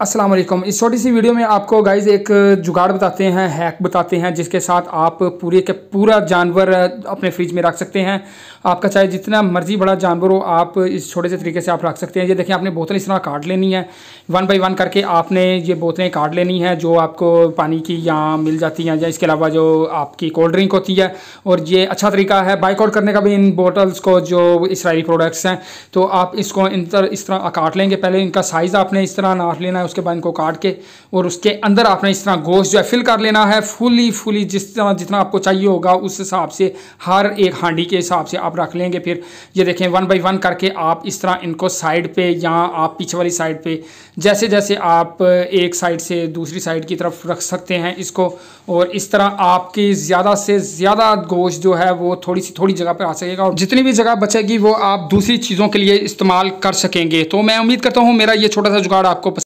असलम इस छोटी सी वीडियो में आपको गाइज एक जुगाड़ बताते हैं हैक बताते हैं जिसके साथ आप पूरे के पूरा जानवर अपने फ्रिज में रख सकते हैं आपका चाहे जितना मर्जी बड़ा जानवर हो आप इस छोटे से तरीके से आप रख सकते हैं ये देखें आपने बोतल इस तरह काट लेनी है वन बाई वन करके आपने ये बोतलें काट लेनी है जो आपको पानी की यहाँ मिल जाती हैं या इसके अलावा जो आपकी कोल्ड ड्रिंक होती है और ये अच्छा तरीका है बाइकआउट करने का भी इन बोटल्स को जो इसराइली प्रोडक्ट्स हैं तो आप इसको इन इस तरह काट लेंगे पहले इनका साइज़ आपने इस तरह नाट लेना उसके बाद इनको काट के और उसके अंदर आपने इस तरह गोश्त जो है फिल कर लेना है फुली फुली जिस तरह जितना आपको चाहिए होगा उस हिसाब से हर एक हांडी के हिसाब से आप रख लेंगे फिर ये देखें वन बाई वन करके आप इस तरह इनको साइड पर या आप पीछे वाली साइड पर जैसे जैसे आप एक साइड से दूसरी साइड की तरफ रख सकते हैं इसको और इस तरह आपकी ज़्यादा से ज़्यादा गोश्त जो है वो थोड़ी सी थोड़ी जगह पर आ सकेगा और जितनी भी जगह बचेगी वो आप दूसरी चीज़ों के लिए इस्तेमाल कर सकेंगे तो मैं उम्मीद करता हूँ मेरा ये छोटा सा जुगाड़ आपको